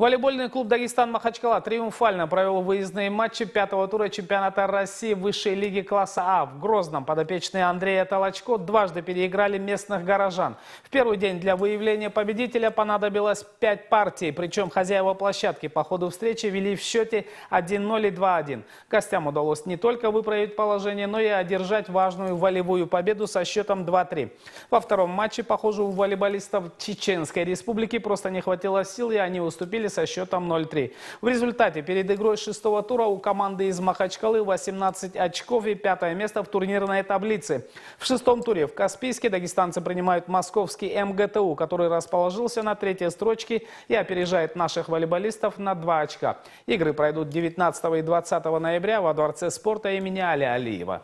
Волейбольный клуб «Дагестан Махачкала» триумфально провел выездные матчи пятого тура чемпионата России высшей лиги класса А. В Грозном подопечные Андрея Толочко дважды переиграли местных горожан. В первый день для выявления победителя понадобилось пять партий, причем хозяева площадки по ходу встречи вели в счете 1-0 и 2-1. Гостям удалось не только выправить положение, но и одержать важную волевую победу со счетом 2-3. Во втором матче, похоже, у волейболистов Чеченской республики просто не хватило сил, и они уступили со счетом 0-3. В результате перед игрой шестого тура у команды из Махачкалы 18 очков и пятое место в турнирной таблице. В шестом туре в Каспийске дагестанцы принимают московский МГТУ, который расположился на третьей строчке и опережает наших волейболистов на 2 очка. Игры пройдут 19 и 20 ноября во Дворце спорта имени Али Алиева.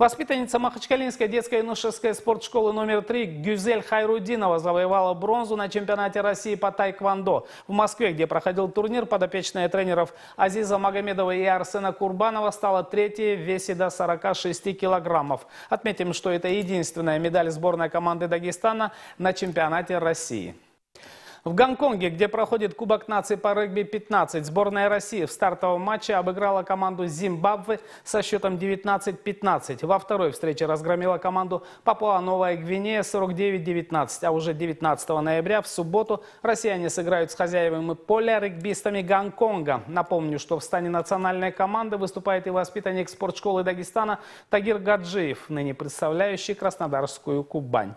Воспитанница Махачкалинской детской юношеской спортшколы номер 3 Гюзель Хайрудинова завоевала бронзу на чемпионате России по тайквандо в Москве, где проходил турнир подопечные тренеров Азиза Магомедова и Арсена Курбанова стала третьей в весе до 46 килограммов. Отметим, что это единственная медаль сборной команды Дагестана на чемпионате России. В Гонконге, где проходит Кубок наций по регби-15, сборная России в стартовом матче обыграла команду Зимбабве со счетом 19-15. Во второй встрече разгромила команду Папуа-Новая Гвинея 49-19. А уже 19 ноября в субботу россияне сыграют с хозяевами поля регбистами Гонконга. Напомню, что в стане национальной команды выступает и воспитанник спортшколы Дагестана Тагир Гаджиев, ныне представляющий Краснодарскую Кубань.